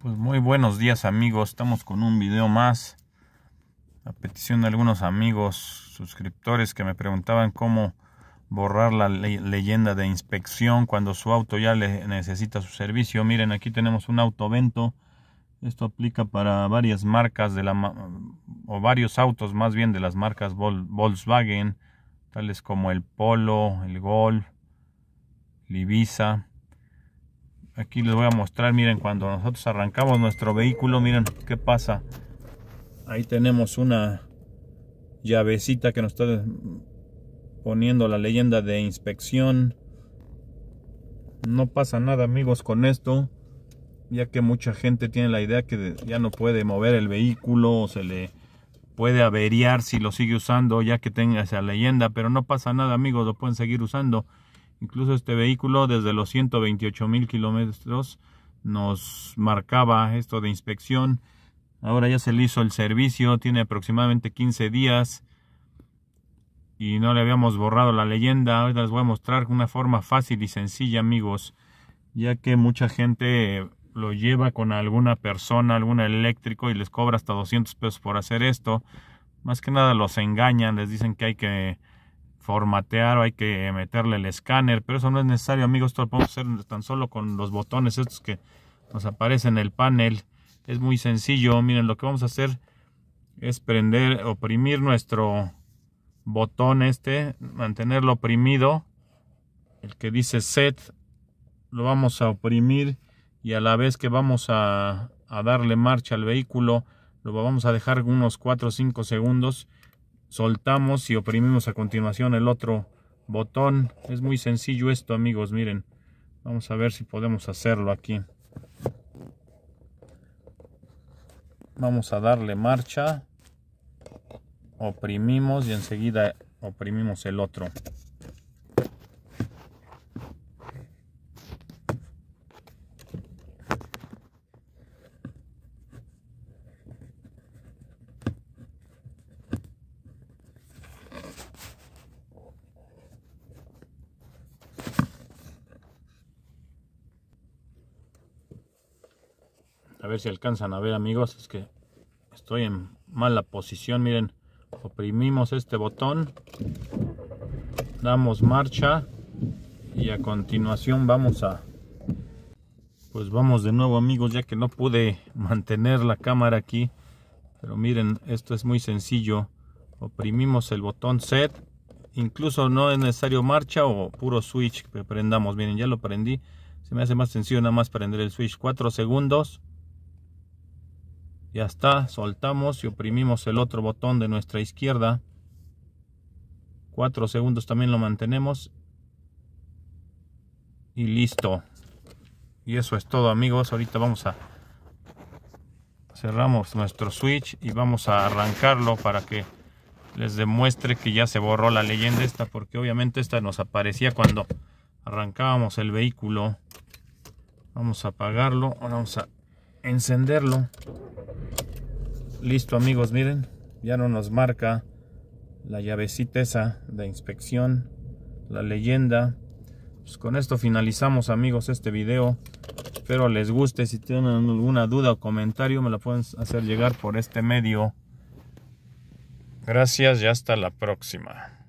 Pues muy buenos días amigos, estamos con un video más. A petición de algunos amigos suscriptores que me preguntaban cómo borrar la leyenda de inspección cuando su auto ya le necesita su servicio. Miren, aquí tenemos un autovento. Esto aplica para varias marcas de la o varios autos más bien de las marcas Volkswagen, tales como el Polo, el Golf, ibiza aquí les voy a mostrar miren cuando nosotros arrancamos nuestro vehículo miren qué pasa ahí tenemos una llavecita que nos está poniendo la leyenda de inspección no pasa nada amigos con esto ya que mucha gente tiene la idea que ya no puede mover el vehículo o se le puede averiar si lo sigue usando ya que tenga esa leyenda pero no pasa nada amigos lo pueden seguir usando Incluso este vehículo desde los 128 mil kilómetros nos marcaba esto de inspección. Ahora ya se le hizo el servicio, tiene aproximadamente 15 días y no le habíamos borrado la leyenda. Ahora les voy a mostrar una forma fácil y sencilla, amigos, ya que mucha gente lo lleva con alguna persona, algún eléctrico y les cobra hasta 200 pesos por hacer esto. Más que nada los engañan, les dicen que hay que formatear o hay que meterle el escáner, pero eso no es necesario amigos, esto lo podemos hacer tan solo con los botones estos que nos aparecen en el panel, es muy sencillo, miren lo que vamos a hacer es prender, oprimir nuestro botón este, mantenerlo oprimido, el que dice set, lo vamos a oprimir y a la vez que vamos a, darle marcha al vehículo, lo vamos a dejar unos 4 o 5 segundos soltamos y oprimimos a continuación el otro botón. Es muy sencillo esto amigos, miren. Vamos a ver si podemos hacerlo aquí. Vamos a darle marcha. Oprimimos y enseguida oprimimos el otro. A ver si alcanzan a ver amigos, es que estoy en mala posición, miren. Oprimimos este botón, damos marcha y a continuación vamos a... Pues vamos de nuevo amigos, ya que no pude mantener la cámara aquí. Pero miren, esto es muy sencillo. Oprimimos el botón set. Incluso no es necesario marcha o puro switch que prendamos. Miren, ya lo prendí. Se me hace más sencillo nada más prender el switch. 4 segundos. Ya está, soltamos y oprimimos el otro botón de nuestra izquierda. 4 segundos también lo mantenemos. Y listo. Y eso es todo amigos. Ahorita vamos a... Cerramos nuestro switch y vamos a arrancarlo para que les demuestre que ya se borró la leyenda esta. Porque obviamente esta nos aparecía cuando arrancábamos el vehículo. Vamos a apagarlo. Ahora Vamos a encenderlo. Listo amigos, miren, ya no nos marca la llavecita esa de inspección, la leyenda. Pues con esto finalizamos amigos este video. Espero les guste, si tienen alguna duda o comentario me la pueden hacer llegar por este medio. Gracias y hasta la próxima.